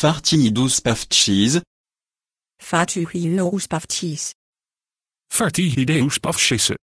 Fartihidouspavtchis. Fartihidouspavtchis. cheese